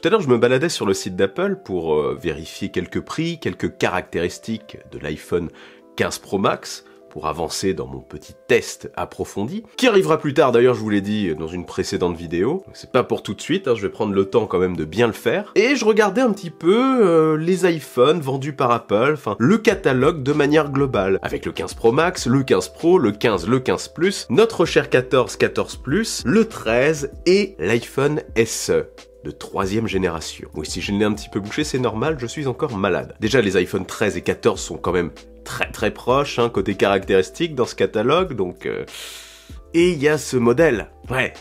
Tout à l'heure, je me baladais sur le site d'Apple pour euh, vérifier quelques prix, quelques caractéristiques de l'iPhone 15 Pro Max pour avancer dans mon petit test approfondi, qui arrivera plus tard d'ailleurs, je vous l'ai dit dans une précédente vidéo. C'est pas pour tout de suite, hein, je vais prendre le temps quand même de bien le faire. Et je regardais un petit peu euh, les iPhones vendus par Apple, enfin le catalogue de manière globale, avec le 15 Pro Max, le 15 Pro, le 15, le 15 Plus, notre cher 14, 14 Plus, le 13 et l'iPhone SE de troisième génération. Oui, si je l'ai un petit peu bouché, c'est normal, je suis encore malade. Déjà, les iPhone 13 et 14 sont quand même très très proches, hein, côté caractéristique dans ce catalogue, donc... Euh, et il y a ce modèle, ouais,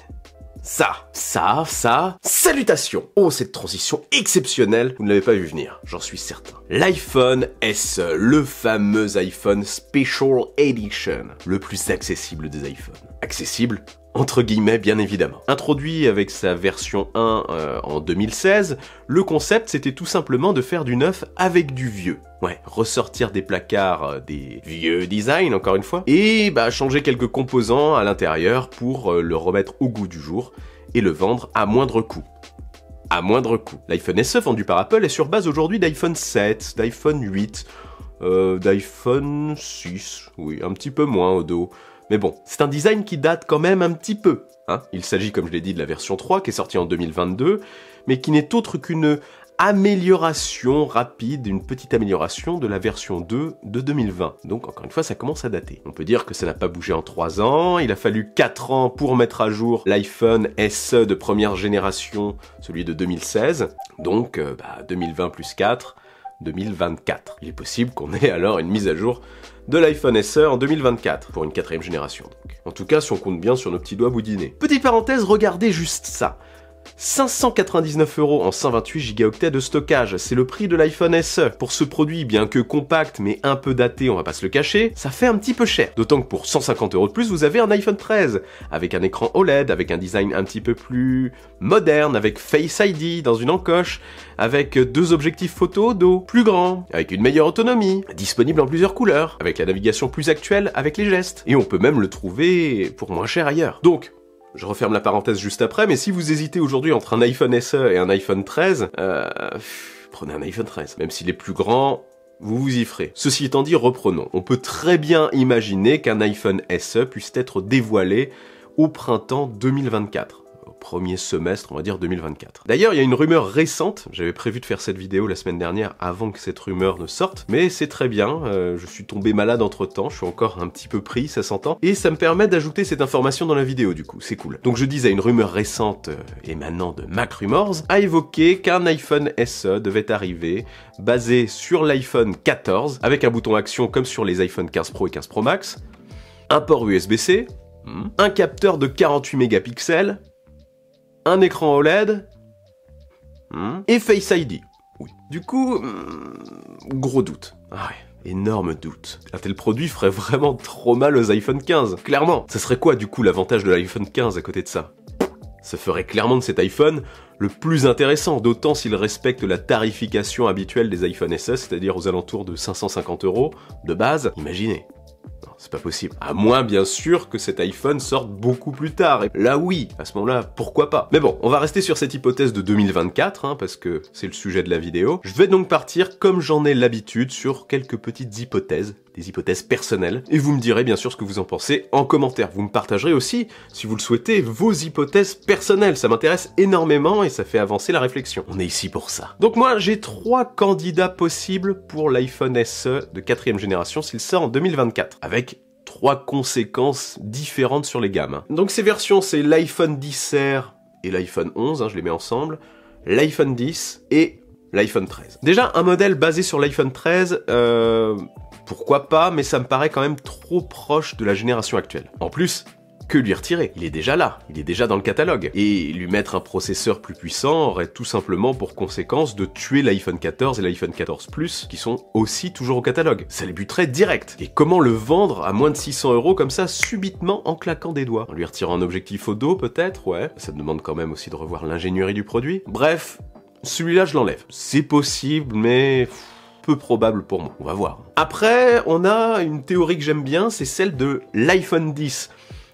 ça, ça, ça. Salutations Oh, cette transition exceptionnelle, vous ne l'avez pas vu venir, j'en suis certain. L'iPhone S, le fameux iPhone Special Edition, le plus accessible des iPhones. Accessible entre guillemets bien évidemment. Introduit avec sa version 1 euh, en 2016, le concept c'était tout simplement de faire du neuf avec du vieux. Ouais, ressortir des placards euh, des vieux designs, encore une fois, et bah, changer quelques composants à l'intérieur pour euh, le remettre au goût du jour et le vendre à moindre coût. À moindre coût. L'iPhone SE vendu par Apple est sur base aujourd'hui d'iPhone 7, d'iPhone 8, euh, d'iPhone 6, oui, un petit peu moins au dos. Mais bon, c'est un design qui date quand même un petit peu. Hein. Il s'agit, comme je l'ai dit, de la version 3 qui est sortie en 2022, mais qui n'est autre qu'une amélioration rapide, une petite amélioration de la version 2 de 2020. Donc encore une fois, ça commence à dater. On peut dire que ça n'a pas bougé en 3 ans, il a fallu 4 ans pour mettre à jour l'iPhone SE de première génération, celui de 2016. Donc 2020 euh, bah, plus 4, 2024. Il est possible qu'on ait alors une mise à jour de l'iPhone SE en 2024, pour une quatrième génération En tout cas, si on compte bien sur nos petits doigts boudinés. Petite parenthèse, regardez juste ça. 599 euros en 128 gigaoctets de stockage, c'est le prix de l'iPhone SE. Pour ce produit, bien que compact mais un peu daté, on va pas se le cacher, ça fait un petit peu cher. D'autant que pour 150 euros de plus, vous avez un iPhone 13, avec un écran OLED, avec un design un petit peu plus moderne, avec Face ID dans une encoche, avec deux objectifs photo dos plus grands, avec une meilleure autonomie, disponible en plusieurs couleurs, avec la navigation plus actuelle, avec les gestes. Et on peut même le trouver pour moins cher ailleurs. Donc, je referme la parenthèse juste après, mais si vous hésitez aujourd'hui entre un iPhone SE et un iPhone 13, euh, prenez un iPhone 13. Même s'il est plus grand, vous vous y ferez. Ceci étant dit, reprenons. On peut très bien imaginer qu'un iPhone SE puisse être dévoilé au printemps 2024 premier semestre, on va dire 2024. D'ailleurs, il y a une rumeur récente, j'avais prévu de faire cette vidéo la semaine dernière avant que cette rumeur ne sorte, mais c'est très bien, euh, je suis tombé malade entre temps, je suis encore un petit peu pris, ça s'entend, et ça me permet d'ajouter cette information dans la vidéo du coup, c'est cool. Donc je disais, une rumeur récente et euh, émanant de Mac Rumors a évoqué qu'un iPhone SE devait arriver basé sur l'iPhone 14, avec un bouton action comme sur les iPhone 15 Pro et 15 Pro Max, un port USB-C, un capteur de 48 mégapixels, un écran OLED hmm, et Face ID. Oui. Du coup, hmm, gros doute. Ah ouais, énorme doute. Un tel produit ferait vraiment trop mal aux iPhone 15, clairement. Ce serait quoi du coup l'avantage de l'iPhone 15 à côté de ça ça ferait clairement de cet iPhone le plus intéressant, d'autant s'il respecte la tarification habituelle des iPhone SE, c'est-à-dire aux alentours de 550 euros de base. Imaginez c'est pas possible. À moins bien sûr que cet iPhone sorte beaucoup plus tard, et là oui, à ce moment-là, pourquoi pas. Mais bon, on va rester sur cette hypothèse de 2024, hein, parce que c'est le sujet de la vidéo. Je vais donc partir, comme j'en ai l'habitude, sur quelques petites hypothèses des hypothèses personnelles, et vous me direz bien sûr ce que vous en pensez en commentaire. Vous me partagerez aussi, si vous le souhaitez, vos hypothèses personnelles, ça m'intéresse énormément et ça fait avancer la réflexion. On est ici pour ça. Donc moi, j'ai trois candidats possibles pour l'iPhone SE de quatrième génération s'il sort en 2024, avec trois conséquences différentes sur les gammes. Donc ces versions, c'est l'iPhone 10R et l'iPhone 11, hein, je les mets ensemble, l'iPhone 10 et l'iPhone 13. Déjà, un modèle basé sur l'iPhone 13, euh, pourquoi pas, mais ça me paraît quand même trop proche de la génération actuelle. En plus, que lui retirer Il est déjà là, il est déjà dans le catalogue. Et lui mettre un processeur plus puissant aurait tout simplement pour conséquence de tuer l'iPhone 14 et l'iPhone 14 Plus, qui sont aussi toujours au catalogue. Ça les buterait direct. Et comment le vendre à moins de 600 euros comme ça, subitement, en claquant des doigts En lui retirant un objectif au dos, peut-être Ouais. Ça demande quand même aussi de revoir l'ingénierie du produit. Bref, celui-là, je l'enlève. C'est possible, mais peu probable pour moi. On va voir. Après, on a une théorie que j'aime bien, c'est celle de l'iPhone 10.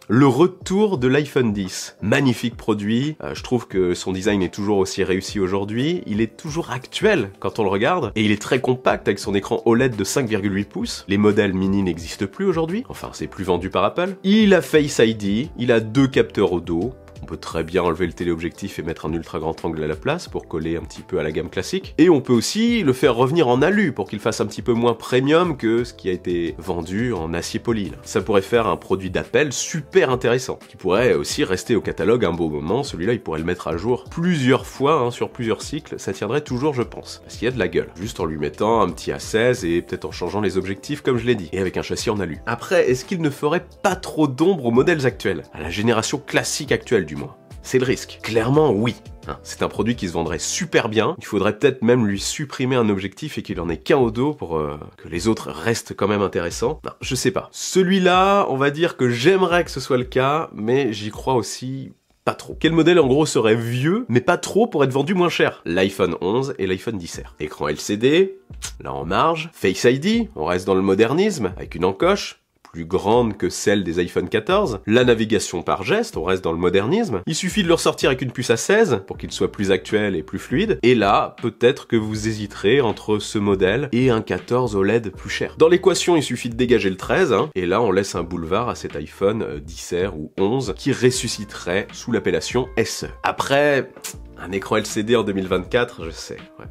Le retour de l'iPhone 10. Magnifique produit, euh, je trouve que son design est toujours aussi réussi aujourd'hui, il est toujours actuel quand on le regarde, et il est très compact avec son écran OLED de 5,8 pouces, les modèles mini n'existent plus aujourd'hui, enfin c'est plus vendu par Apple. Il a Face ID, il a deux capteurs au dos, on peut très bien enlever le téléobjectif et mettre un ultra grand angle à la place pour coller un petit peu à la gamme classique. Et on peut aussi le faire revenir en alu pour qu'il fasse un petit peu moins premium que ce qui a été vendu en acier poli. Ça pourrait faire un produit d'appel super intéressant, qui pourrait aussi rester au catalogue un beau moment. Celui-là, il pourrait le mettre à jour plusieurs fois, hein, sur plusieurs cycles. Ça tiendrait toujours, je pense, parce qu'il y a de la gueule. Juste en lui mettant un petit A16 et peut-être en changeant les objectifs, comme je l'ai dit, et avec un châssis en alu. Après, est-ce qu'il ne ferait pas trop d'ombre aux modèles actuels À la génération classique actuelle du c'est le risque. Clairement, oui. Hein, c'est un produit qui se vendrait super bien, il faudrait peut-être même lui supprimer un objectif et qu'il en ait qu'un au dos pour euh, que les autres restent quand même intéressants. Non, je sais pas. Celui-là, on va dire que j'aimerais que ce soit le cas, mais j'y crois aussi pas trop. Quel modèle en gros serait vieux, mais pas trop pour être vendu moins cher L'iPhone 11 et l'iPhone 10 Écran LCD, là en marge. Face ID, on reste dans le modernisme, avec une encoche, plus grande que celle des iPhone 14, la navigation par geste, on reste dans le modernisme, il suffit de le sortir avec une puce à 16 pour qu'il soit plus actuel et plus fluide, et là, peut-être que vous hésiterez entre ce modèle et un 14 OLED plus cher. Dans l'équation, il suffit de dégager le 13, hein. et là on laisse un boulevard à cet iPhone 10 euh, ou 11 qui ressusciterait sous l'appellation SE. Après, un écran LCD en 2024, je sais, ouais.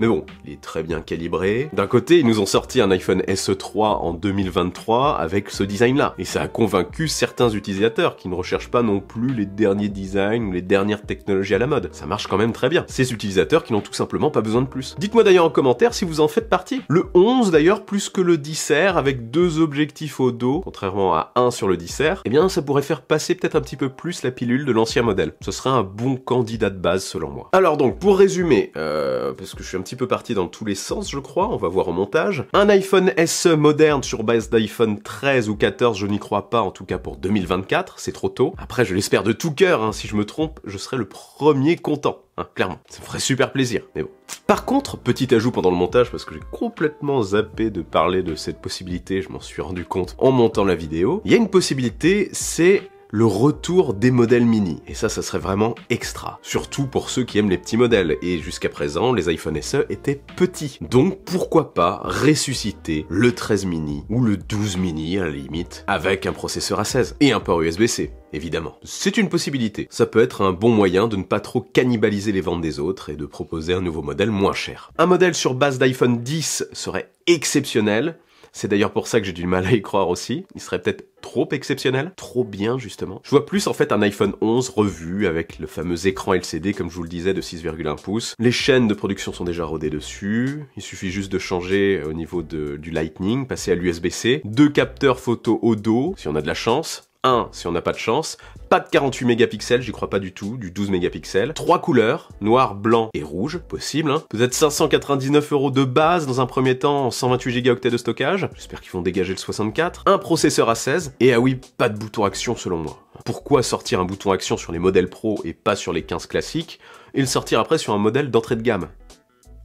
Mais bon, il est très bien calibré. D'un côté, ils nous ont sorti un iPhone SE3 en 2023 avec ce design-là. Et ça a convaincu certains utilisateurs qui ne recherchent pas non plus les derniers designs ou les dernières technologies à la mode. Ça marche quand même très bien. Ces utilisateurs qui n'ont tout simplement pas besoin de plus. Dites-moi d'ailleurs en commentaire si vous en faites partie. Le 11 d'ailleurs, plus que le 10 avec deux objectifs au dos, contrairement à un sur le 10 eh bien ça pourrait faire passer peut-être un petit peu plus la pilule de l'ancien modèle. Ce serait un bon candidat de base selon moi. Alors donc, pour résumer, euh, parce que je suis un petit peu parti dans tous les sens, je crois, on va voir au montage. Un iPhone SE moderne sur base d'iPhone 13 ou 14, je n'y crois pas, en tout cas pour 2024, c'est trop tôt. Après, je l'espère de tout cœur, hein. si je me trompe, je serai le premier content. Hein, clairement. Ça me ferait super plaisir, mais bon. Par contre, petit ajout pendant le montage, parce que j'ai complètement zappé de parler de cette possibilité, je m'en suis rendu compte en montant la vidéo, il y a une possibilité, c'est le retour des modèles mini. Et ça, ça serait vraiment extra. Surtout pour ceux qui aiment les petits modèles. Et jusqu'à présent, les iPhone SE étaient petits. Donc pourquoi pas ressusciter le 13 mini ou le 12 mini à la limite avec un processeur A16 et un port USB-C évidemment. C'est une possibilité. Ça peut être un bon moyen de ne pas trop cannibaliser les ventes des autres et de proposer un nouveau modèle moins cher. Un modèle sur base d'iPhone 10 serait exceptionnel. C'est d'ailleurs pour ça que j'ai du mal à y croire aussi. Il serait peut-être trop exceptionnel, trop bien justement. Je vois plus en fait un iPhone 11 revu avec le fameux écran LCD comme je vous le disais de 6,1 pouces. Les chaînes de production sont déjà rodées dessus, il suffit juste de changer euh, au niveau du Lightning, passer à l'USB-C, deux capteurs photo au dos si on a de la chance, 1 si on n'a pas de chance, pas de 48 mégapixels, j'y crois pas du tout, du 12 mégapixels, 3 couleurs, noir, blanc et rouge, possible, hein. peut-être 599 euros de base dans un premier temps 128 Go de stockage, j'espère qu'ils vont dégager le 64, un processeur à 16, et ah oui, pas de bouton action selon moi. Pourquoi sortir un bouton action sur les modèles pro et pas sur les 15 classiques, et le sortir après sur un modèle d'entrée de gamme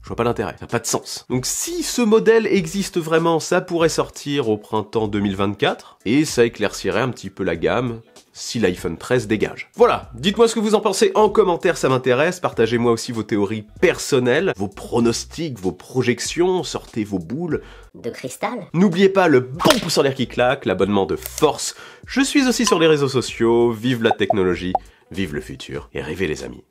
je vois pas l'intérêt, ça n'a pas de sens. Donc si ce modèle existe vraiment, ça pourrait sortir au printemps 2024, et ça éclaircirait un petit peu la gamme, si l'iPhone 13 dégage. Voilà, dites-moi ce que vous en pensez en commentaire, ça m'intéresse. Partagez-moi aussi vos théories personnelles, vos pronostics, vos projections, sortez vos boules. De cristal N'oubliez pas le bon pouce en l'air qui claque, l'abonnement de force. Je suis aussi sur les réseaux sociaux, vive la technologie, vive le futur, et rêvez les amis.